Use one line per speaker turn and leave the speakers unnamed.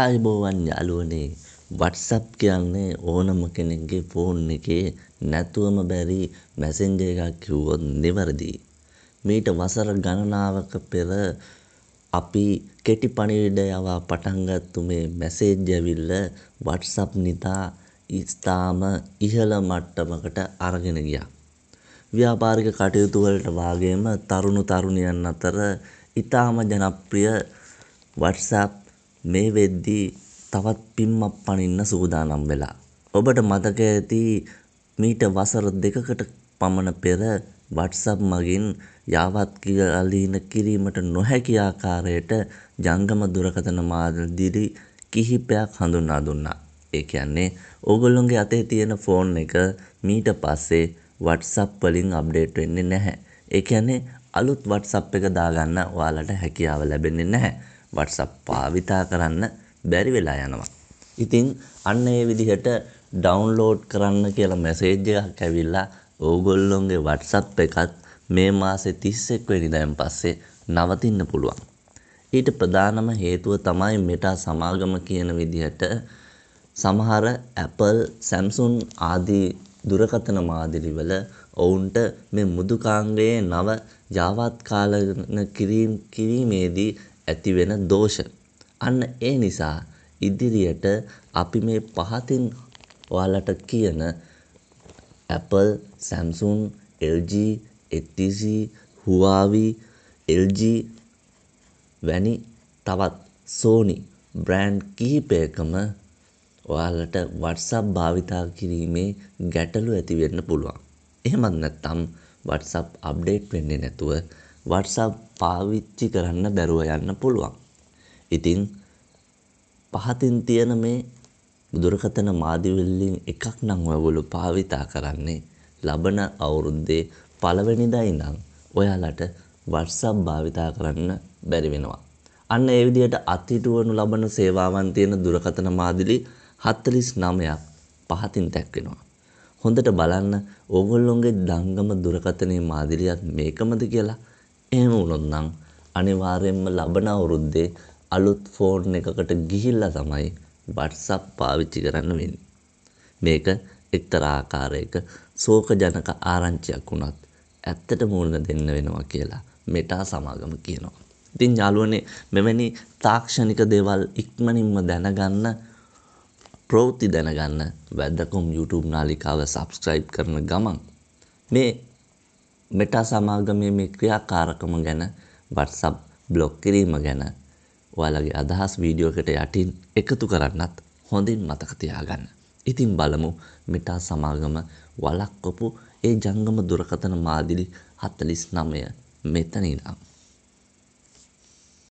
ආයුබෝවන් යාළුවනේ වට්සප් කියන්නේ ඕනම කෙනෙක්ගේ ෆෝන් එකේ නැතුවම බැරි මැසෙන්ජර් එකක් කිව්වොත් නිවැරදියි. මීට වසර ගණනාවක පෙර අපි කෙටි පණිවිඩ යවා පටන්ගත්තු මේ මැසේජ් ඇවිල්ල වට්සප් නිතා ඉතාම ඉහළ මට්ටමකට අරගෙන ගියා. ව්‍යාපාරික කටයුතු වලට වගේම තරුණ තරුණියන් අතර ඉතාම ජනප්‍රිය වට්සප් මේ වෙද්දී තවත් පිම්මක් පනින්න සූදානම් වෙලා. ඔබට මතක ඇති මීට වසර දෙකකට පමණ පෙර වට්සප් මගින් යාවත්කාලීන කිරීමට නොහැකි ආකාරයට ජංගම දුරකථන මාධ්‍යදිරි කිහිපයක් හඳුන්වා දුන්නා. ඒ කියන්නේ ඕගොල්ලොන්ගේ අතේ තියෙන ෆෝන් එක මීට පස්සේ වට්සප් වලින් අප්ඩේට් වෙන්නේ නැහැ. ඒ කියන්නේ අලුත් වට්සප් එක දාගන්න ඔයාලට හැකියාව ලැබෙන්නේ නැහැ. WhatsApp භාවිතා කරන්න බැරි වෙලා යනවා. ඉතින් අන්න ඒ විදිහට ඩවුන්ලෝඩ් කරන්න කියලා මැසේජ් එකක් ඇවිල්ලා ඕගොල්ලොන්ගේ WhatsApp එකත් මේ මාසේ 31 වෙනිදායින් පස්සේ නවතින්න පුළුවන්. ඊට ප්‍රධානම හේතුව තමයි මෙටා සමාගම කියන විදිහට සමහර Apple, Samsung ආදී දුරකථන මාදිලිවල ඔවුන්ට මේ මුදුකාංගයේ නව ජාවාත් කාලන කිරීම් කිරීමේදී ඇතිවෙන දෝෂ. අන්න ඒ නිසා ඉදිරියට අපි මේ පහතින් ඔයාලට කියන Apple, Samsung, LG, HTC, Huawei, LG වැනි තවත් Sony බ්‍රෑන්ඩ් කිහිපයකම ඔයාලට WhatsApp භාවිතා කිරීමේ ගැටලු ඇති වෙන්න පුළුවන්. එහෙමත් නැත්නම් WhatsApp අප්ඩේට් වෙන්නේ නැතුව WhatsApp පාවිච්චි කරන්න බැරුව යන්න පුළුවන්. ඉතින් පහතින් තියෙන මේ දුරකථන මාධ්‍යවලින් එකක් නම් ඔයගොල්ලෝ භාවිතා කරන්නේ ලබන අවුරුද්දේ පළවෙනිදයි නම් ඔයාලට WhatsApp භාවිතා කරන්න බැරි වෙනවා. අන්න ඒ විදිහට අත්හිටුවනු ලබන සේවාවන් තියෙන දුරකථන මාදිලි 49ක් පහතින් දැක්වෙනවා. හොඳට බලන්න ඕගොල්ලොන්ගේ දංගම දුරකථනයේ මාදිලියත් මේකමද කියලා එහෙම වුණොත් නම් අනිවාර්යෙන්ම ලබන අවුරුද්දේ අලුත් ෆෝන් එකකට ගිහිල්ලා තමයි WhatsApp පාවිච්චි කරන්න වෙන්නේ. මේක එක්තරා ආකාරයක ශෝකජනක ආරංචියක් වුණත් ඇත්තට මුහුණ දෙන්න වෙනවා කියලා මෙටා සමාගම කියනවා. ඉතින් යාළුවනේ මෙවැනි තාක්ෂණික දේවල් ඉක්මනින්ම දැනගන්න ප්‍රවෘත්ති දැනගන්න වැදකුම් YouTube නාලිකාව subscribe කරන ගමන් මේ මෙටා සමාගමේ මේ ක්‍රියාකාරකම ගැන WhatsApp බ්ලොක් කිරීම ගැන ඔයාලගේ අදහස් වීඩියෝ එකට යටින් එකතු කරන්නත් හොඳින් මතක තියාගන්න. ඉතින් බලමු මෙටා සමාගම වළක්වපු ඒ ජංගම දුරකථන මාදිලි 49 මෙතන ඉඳන්.